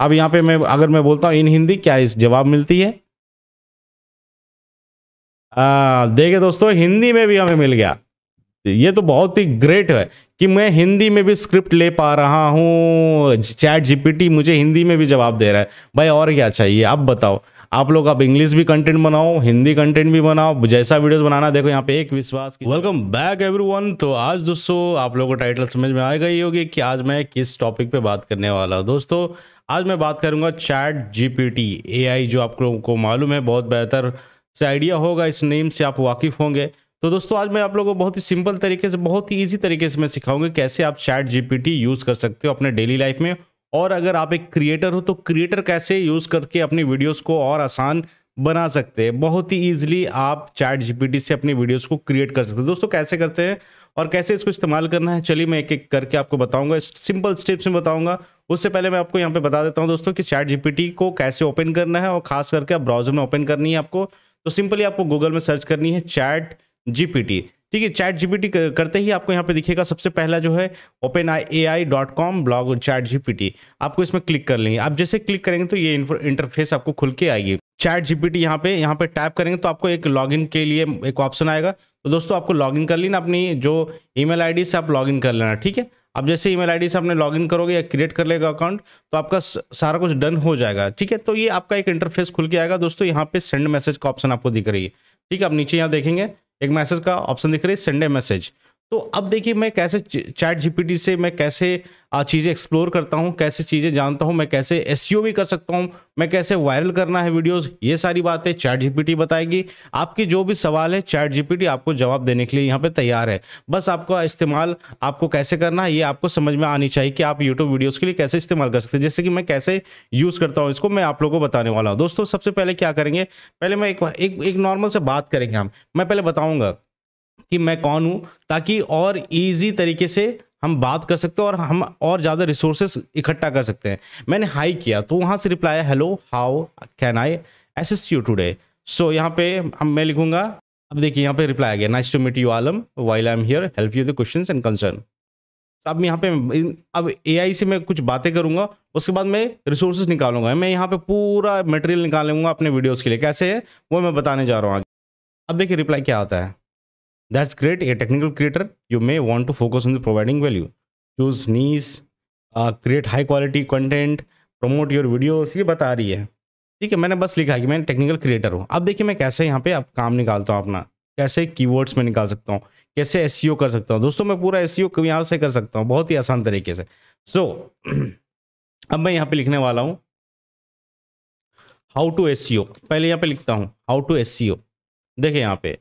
अब यहां पे मैं अगर मैं बोलता हूं इन हिंदी क्या इस जवाब मिलती है देखे दोस्तों हिंदी में भी हमें मिल गया ये तो बहुत ही ग्रेट है कि मैं हिंदी में भी स्क्रिप्ट ले पा रहा हूं चैट जीपीटी मुझे हिंदी में भी जवाब दे रहा है भाई और क्या चाहिए आप बताओ आप लोग अब इंग्लिश भी कंटेंट बनाओ हिंदी कंटेंट भी बनाओ जैसा वीडियोस बनाना देखो यहाँ पे एक विश्वास वेलकम बैक एवरीवन तो आज दोस्तों आप लोगों को टाइटल समझ में आएगा ही होगी कि आज मैं किस टॉपिक पे बात करने वाला हूँ दोस्तों आज मैं बात करूँगा चैट जीपीटी एआई जो आप लोगों को मालूम है बहुत बेहतर से आइडिया होगा इस नेम से आप वाकिफ़ होंगे तो दोस्तों आज मैं आप लोगों को बहुत ही सिंपल तरीके से बहुत ही ईजी तरीके से मैं सिखाऊंगी कैसे आप चैट जी यूज़ कर सकते हो अपने डेली लाइफ में और अगर आप एक क्रिएटर हो तो क्रिएटर कैसे यूज़ करके अपनी वीडियोस को और आसान बना सकते हैं बहुत ही इजीली आप चैट जीपीटी से अपनी वीडियोस को क्रिएट कर सकते हैं दोस्तों कैसे करते हैं और कैसे इसको इस्तेमाल करना है चलिए मैं एक एक करके आपको बताऊंगा सिंपल स्टेप्स में बताऊंगा उससे पहले मैं आपको यहाँ पे बता देता हूँ दोस्तों कि चैट जी को कैसे ओपन करना है और खास करके आप ब्राउजर में ओपन करनी है आपको तो सिंपली आपको गूगल में सर्च करनी है चैट जी ठीक है चैट जीपीटी करते ही आपको यहाँ पे दिखेगा सबसे पहला जो है open I A I dot com blog chat GPT आपको इसमें क्लिक कर लेंगे आप जैसे क्लिक करेंगे तो ये इंटरफेस आपको खुल के आएगी चैट जीपीटी यहाँ पे यहाँ पे टैप करेंगे तो आपको एक लॉगिन के लिए एक ऑप्शन आएगा तो दोस्तों आपको लॉगिन कर लेना अपनी जो ईमेल आईडी से आप लॉगिन कर लेना ठीक है अब जैसे ईमेल आईडी से आपने लॉगिन करोगे या क्रिएट कर लेगा अकाउंट तो आपका सारा कुछ डन हो जाएगा ठीक है तो ये आपका एक इंटरफेस खुल के आएगा दोस्तों यहाँ पे सेंड मैसेज का ऑप्शन आपको दिख रही है ठीक है आप नीचे यहाँ देखेंगे एक मैसेज का ऑप्शन दिख रही है सेंड ए मैसेज तो अब देखिए मैं कैसे चैट जीपीटी से मैं कैसे चीज़ें एक्सप्लोर करता हूँ कैसे चीज़ें जानता हूँ मैं कैसे एस e भी कर सकता हूँ मैं कैसे वायरल करना है वीडियोस ये सारी बातें चैट जीपीटी बताएगी आपकी जो भी सवाल है चैट जीपीटी आपको जवाब देने के लिए यहाँ पे तैयार है बस आपका इस्तेमाल आपको कैसे करना है ये आपको समझ में आनी चाहिए कि आप यूट्यूब वीडियोज़ के लिए कैसे इस्तेमाल कर सकते हैं जैसे कि मैं कैसे यूज़ करता हूँ इसको मैं आप लोगों को बताने वाला हूँ दोस्तों सबसे पहले क्या करेंगे पहले मैं एक एक नॉर्मल से बात करेंगे हम मैं पहले बताऊँगा कि मैं कौन हूँ ताकि और ईजी तरीके से हम बात कर सकते हैं और हम और ज़्यादा रिसोर्सेस इकट्ठा कर सकते हैं मैंने हाई किया तो वहाँ से रिप्लाई आया hello how can I assist you today so यहाँ पे हम मैं लिखूँगा अब देखिए यहाँ पे रिप्लाई आ गया nice to meet you Alam while I am here help you the question and concern अब यहाँ पे अब ए से मैं कुछ बातें करूँगा उसके बाद मैं रिसोर्सेज निकालूंगा मैं यहाँ पर पूरा मटेरियल निकालूंगा अपने वीडियोज़ के लिए कैसे है वो मैं बताने जा रहा हूँ आगे अब देखिए रिप्लाई क्या आता है that's create a technical creator you may want to focus on the providing value choose niche create high quality quality content, your your ये बता रही है ठीक है मैंने बस लिखा कि मैं टेक्निकल क्रिएटर हूँ अब देखिए मैं कैसे यहाँ पे आप काम निकालता हूँ अपना कैसे की वर्ड्स में निकाल सकता हूँ कैसे एस e कर सकता हूँ दोस्तों मैं पूरा एस सी ओ यहाँ से कर सकता हूँ बहुत ही आसान तरीके से सो so, अब मैं यहाँ पे लिखने वाला हूँ हाउ टू एस पहले यहाँ पे लिखता हूँ how to S C O देखे यहाँ पे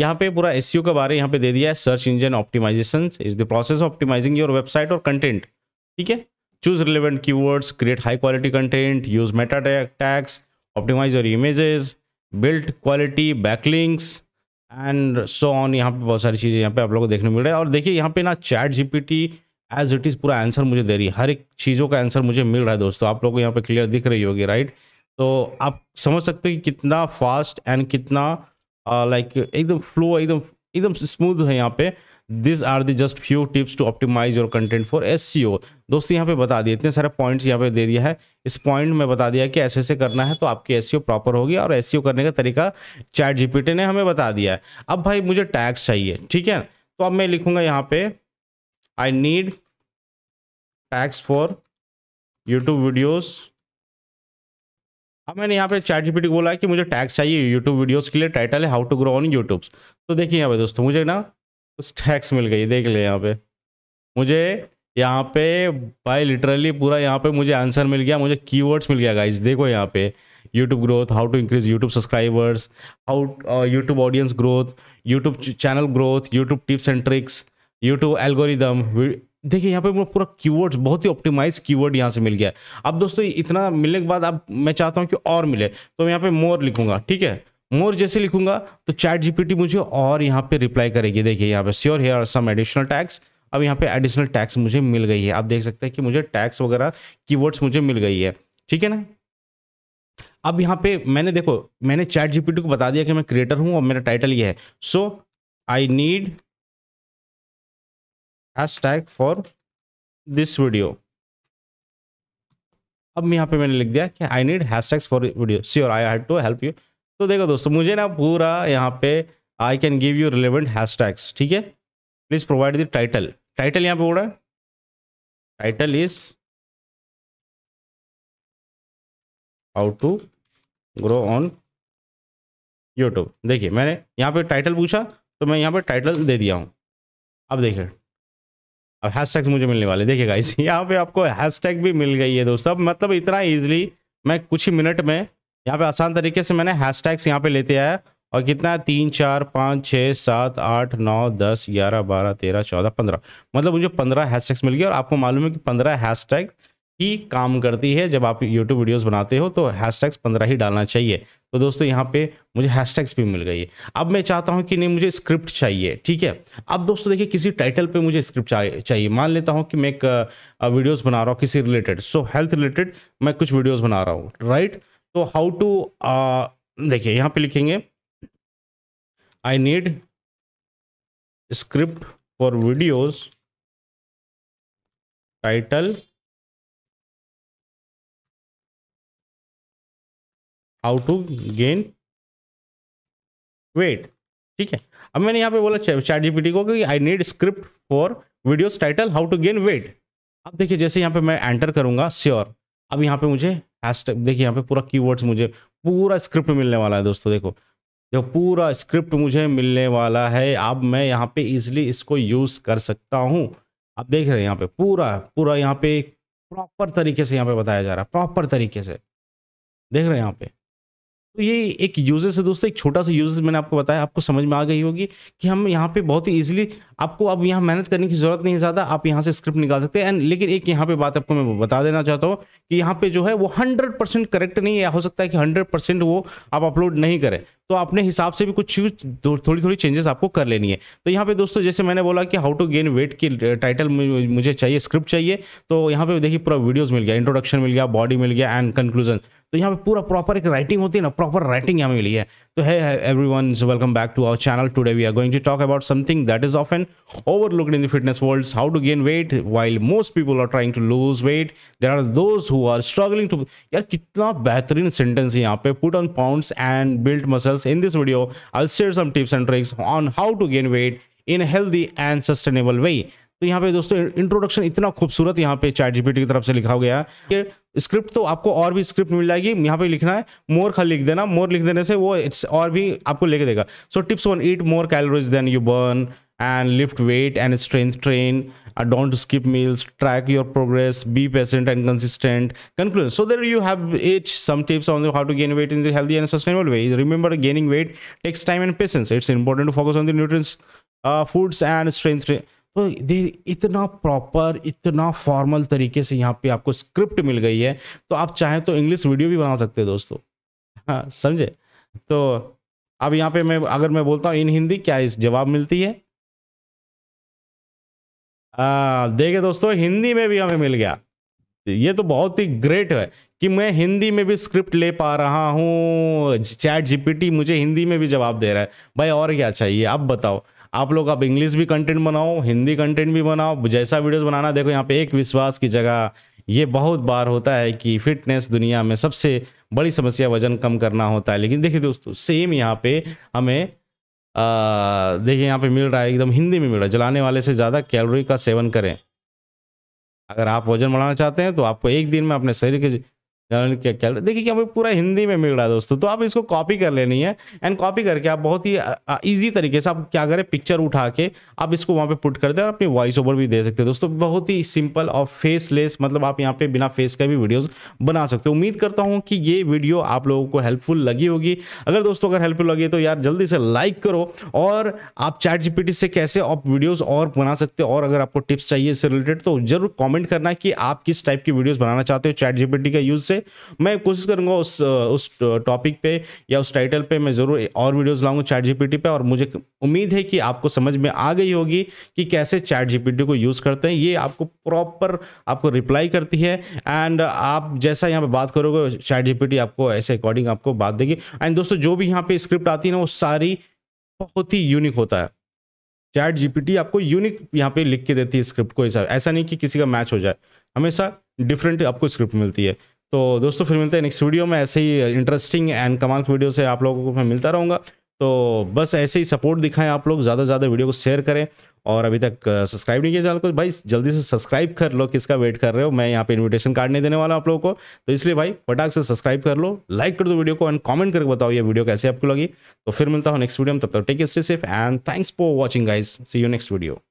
यहाँ पे पूरा एस e के बारे यहाँ पे दे दिया है search engine optimization is the process optimizing your website और कंटेंट ठीक है choose relevant keywords create high quality content use meta tags optimize your images built quality backlinks and so on यहाँ पे बहुत सारी चीज़ें यहाँ पे आप लोगों को देखने मिल रहा है और देखिए यहाँ पे ना chat GPT as it is पूरा आंसर मुझे दे रही है हर एक चीज़ों का आंसर मुझे मिल रहा है दोस्तों आप लोगों को यहाँ पे क्लियर दिख रही होगी राइट तो आप समझ सकते हो कि कितना फास्ट एंड कितना लाइक uh, एकदम फ्लो एकदम एकदम स्मूथ है यहाँ पे this are the just few tips to optimize your content for S दोस्तों यहाँ पे बता दिए इतने सारे पॉइंट्स यहाँ पे दे दिया है इस पॉइंट में बता दिया कि ऐसे ऐसे करना है तो आपकी एस प्रॉपर e होगी और एस e करने का तरीका चैट जीपीटी ने हमें बता दिया है अब भाई मुझे टैक्स चाहिए ठीक है तो अब मैं लिखूंगा यहाँ पे I need tags for YouTube videos अब मैंने यहाँ पे चैट जीपीटी बोला है कि मुझे टैग चाहिए यूट्यूब वीडियोस के लिए टाइटल है how to grow on YouTube तो देखिए यहाँ पे दोस्तों मुझे ना उस टैक्स मिल गई देख ले यहाँ पे मुझे यहाँ पे बाई लिटरली पूरा यहाँ पे मुझे आंसर मिल गया मुझे की मिल गया गाइज देखो यहाँ पे YouTube growth how to increase YouTube subscribers how YouTube audience growth YouTube channel growth YouTube tips and tricks YouTube algorithm देखिए यहाँ पे मेरा पूरा कीवर्ड बहुत ही ऑप्टिमाइज कीवर्ड यहाँ से मिल गया अब दोस्तों इतना मिलने के बाद अब मैं चाहता हूँ कि और मिले तो मैं यहाँ पे मोर लिखूंगा ठीक है मोर जैसे लिखूंगा तो चैट जीपीटी मुझे और यहाँ पे रिप्लाई करेगी देखिए यहाँ पे sure here some additional tags अब यहाँ पे एडिशनल टैक्स मुझे मिल गई है आप देख सकते हैं कि मुझे टैक्स वगैरह की मुझे मिल गई है ठीक है ना अब यहाँ पे मैंने देखो मैंने चैट जीपीटी को बता दिया कि मैं क्रिएटर हूँ और मेरा टाइटल ये है so I need hashtag for this video अब यहाँ पे मैंने लिख दिया कि I need hashtags for video sure I had to help you तो देखो दोस्तों मुझे ना पूरा यहाँ पे I can give you relevant hashtags ठीक है please provide the title title यहाँ पे बोल रहा है title is how to grow on YouTube देखिए मैंने यहाँ पे टाइटल पूछा तो मैं यहाँ पे टाइटल दे दिया हूँ अब देखिए अब हैश मुझे मिलने वाले देखिए गाइस यहाँ पे आपको हैशटैग भी मिल गई है दोस्तों अब मतलब इतना इजीली मैं कुछ ही मिनट में यहाँ पे आसान तरीके से मैंने हैशटैग्स यहाँ पे लेते आया और कितना है तीन चार पाँच छः सात आठ नौ दस ग्यारह बारह तेरह चौदह पंद्रह मतलब मुझे पंद्रह हैशटैग्स मिल गए और आपको मालूम है कि पंद्रह हैशटैग ही काम करती है जब आप यूट्यूब वीडियोज़ बनाते हो तो हैश पंद्रह ही डालना चाहिए तो दोस्तों यहाँ पे मुझे हैशटैग्स भी मिल गई है अब मैं चाहता हूँ कि नहीं मुझे स्क्रिप्ट चाहिए ठीक है अब दोस्तों देखिए किसी टाइटल पे मुझे स्क्रिप्ट चाहिए मान लेता हूँ कि मैं एक वीडियोज बना रहा हूँ किसी रिलेटेड सो हेल्थ रिलेटेड मैं कुछ वीडियोज बना रहा हूँ राइट तो हाउ टू देखिए यहाँ पर लिखेंगे I need script for videos title how to gain weight ठीक है अब मैंने यहाँ पे बोला चैट जीपीटी को कि I need script for videos title how to gain weight अब देखिए जैसे यहाँ पे मैं एंटर करूंगा श्योर अब यहाँ पे मुझे हैशटैग देखिए यहाँ पे पूरा कीवर्ड्स मुझे पूरा स्क्रिप्ट मिलने वाला है दोस्तों देखो जो पूरा स्क्रिप्ट मुझे मिलने वाला है अब मैं यहाँ पे इजिली इसको यूज़ कर सकता हूँ आप देख रहे हैं यहाँ पे पूरा पूरा यहाँ पे प्रॉपर तरीके से यहाँ पे बताया जा रहा है प्रॉपर तरीके से देख रहे हैं यहाँ पे तो ये एक यूजेस है दोस्तों एक छोटा सा यूजेस मैंने आपको बताया आपको समझ में आ गई होगी कि हम यहाँ पे बहुत ही इजीली आपको अब यहाँ मेहनत करने की ज़रूरत नहीं ज़्यादा आप यहाँ से स्क्रिप्ट निकाल सकते हैं एंड लेकिन एक यहाँ पे बात आपको मैं बता देना चाहता हूँ कि यहाँ पे जो है वो हंड्रेड परसेंट करेक्ट नहीं है हो सकता है कि हंड्रेड परसेंट वो आप अपलोड नहीं करें तो अपने हिसाब से भी कुछ चीज थोड़ी थोड़ी चेंजेस आपको कर लेनी है तो यहाँ पे दोस्तों जैसे मैंने बोला कि हाउ टू गेन वेट की टाइटल मुझे चाहिए स्क्रिप्ट चाहिए तो यहाँ पे देखिए पूरा वीडियोस मिल गया इंट्रोडक्शन मिल गया बॉडी मिल गया एंड कंक्लूजन तो यहाँ पे पूरा प्रॉपर एक राइटिंग होती है ना प्रॉपर राइटिंग यहाँ मिली है तो है everyone welcome back to our channel today we are going to talk about something that is of an overlooked in the fitness world how to gain weight while most people are trying to lose weight there are those who are struggling to यार कितना बेहतरीन sentence है यहाँ पे put on pounds and build muscles in this video I share some tips and tricks on how to gain weight in healthy and sustainable way तो यहाँ पे दोस्तों इंट्रोडक्शन इतना खूबसूरत यहाँ पे चैट जीपीटी की तरफ से लिखा हो गया है स्क्रिप्ट तो आपको और भी स्क्रिप्ट मिल जाएगी यहाँ पे लिखना है मोर का लिख देना मोर लिख देने से वो इट्स और भी आपको लेके देगा so tips one eat more calories than you burn and lift weight and strength train don't skip meals track your progress be patient and consistent conclusion so there you have it some on how to gain weight in healthy and sustainable way remember gaining weight takes time and patience it's important to focus on the nutrient foods and strength train तो दे इतना proper इतना formal तरीके से यहाँ पे आपको script मिल गई है तो आप चाहें तो इंग्लिश वीडियो भी बना सकते हैं दोस्तों हाँ समझे तो अब यहाँ पे मैं अगर मैं बोलता हूँ इन हिंदी क्या इस जवाब मिलती है देखे दोस्तों हिंदी में भी हमें मिल गया ये तो बहुत ही ग्रेट है कि मैं हिंदी में भी स्क्रिप्ट ले पा रहा हूँ चैट जीपीटी मुझे हिंदी में भी जवाब दे रहा है भाई और क्या चाहिए अब बताओ आप लोग अब इंग्लिश भी कंटेंट बनाओ हिंदी कंटेंट भी बनाओ जैसा वीडियोस बनाना देखो यहाँ पे एक विश्वास की जगह ये बहुत बार होता है कि फिटनेस दुनिया में सबसे बड़ी समस्या वजन कम करना होता है लेकिन देखिए दोस्तों सेम यहाँ पे हमें देखिए यहाँ पे मिल रहा है एकदम हिंदी में मिल रहा है जलाने वाले से ज़्यादा कैलोरी का सेवन करें अगर आप वजन बढ़ाना चाहते हैं तो आपको एक दिन में अपने शरीर के जनरल क्या क्या देखिए क्या पूरा हिंदी में मिल रहा है दोस्तों तो आप इसको कॉपी कर लेनी है एंड कॉपी करके आप बहुत ही ईजी तरीके से आप क्या करें पिक्चर उठा के आप इसको वहाँ पे पुट कर दें और अपनी वॉइस ओवर भी दे सकते हैं दोस्तों बहुत ही सिंपल और फेसलेस मतलब आप यहाँ पे बिना फेस का भी वीडियोज़ बना सकते हो उम्मीद करता हूँ कि ये वीडियो आप लोगों को हेल्पफुल लगी होगी अगर दोस्तों अगर हेल्पफुल लगी तो यार जल्दी से लाइक करो और आप चैट जी से कैसे आप वीडियोज़ और बना सकते हो और अगर आपको टिप्स चाहिए इससे रिलेटेड तो जरूर कॉमेंट करना कि आप किस टाइप की वीडियोज़ बनाना चाहते हो चैट जीपीटी का यूज़ से मैं कोशिश करूँगा उस उस टॉपिक पे या उस टाइटल पे मैं ज़रूर और वीडियोस लाऊंगा चैट जीपीटी पे और मुझे उम्मीद है कि आपको समझ में आ गई होगी कि कैसे चैट जीपीटी को यूज़ करते हैं ये आपको प्रॉपर आपको रिप्लाई करती है एंड आप जैसा यहाँ पर बात करोगे चैट जीपीटी आपको ऐसे अकॉर्डिंग आपको बात देगी एंड दोस्तों जो भी यहाँ पर स्क्रिप्ट आती है ना वो सारी बहुत ही यूनिक होता है चैट जीपीटी आपको यूनिक यहाँ पे लिख के देती है स्क्रिप्ट को ऐसा ऐसा नहीं कि किसी का मैच हो जाए हमेशा डिफरेंट आपको स्क्रिप्ट मिलती है तो दोस्तों फिर मिलते हैं नेक्स्ट वीडियो में ऐसे ही इंटरेस्टिंग एंड कमाल वीडियो से आप लोगों को मैं मिलता रहूँगा तो बस ऐसे ही सपोर्ट दिखाएं आप लोग ज़्यादा से ज़्यादा वीडियो को शेयर करें और अभी तक सब्सक्राइब नहीं किया चैनल को भाई जल्दी से सब्सक्राइब कर लो किसका वेट कर रहे हो मैं यहाँ पे इनविटेशन कार्ड नहीं देने वाला आप लोगों को तो इसलिए भाई फटाक से सब्सक्राइब कर लो लाइक कर दो वीडियो को एंड कमेंट करके बताओ ये वीडियो कैसे आपको लगी तो फिर मिलता हूँ नेक्स्ट वीडियो में तब तक take stay safe and thanks for watching guys see you next video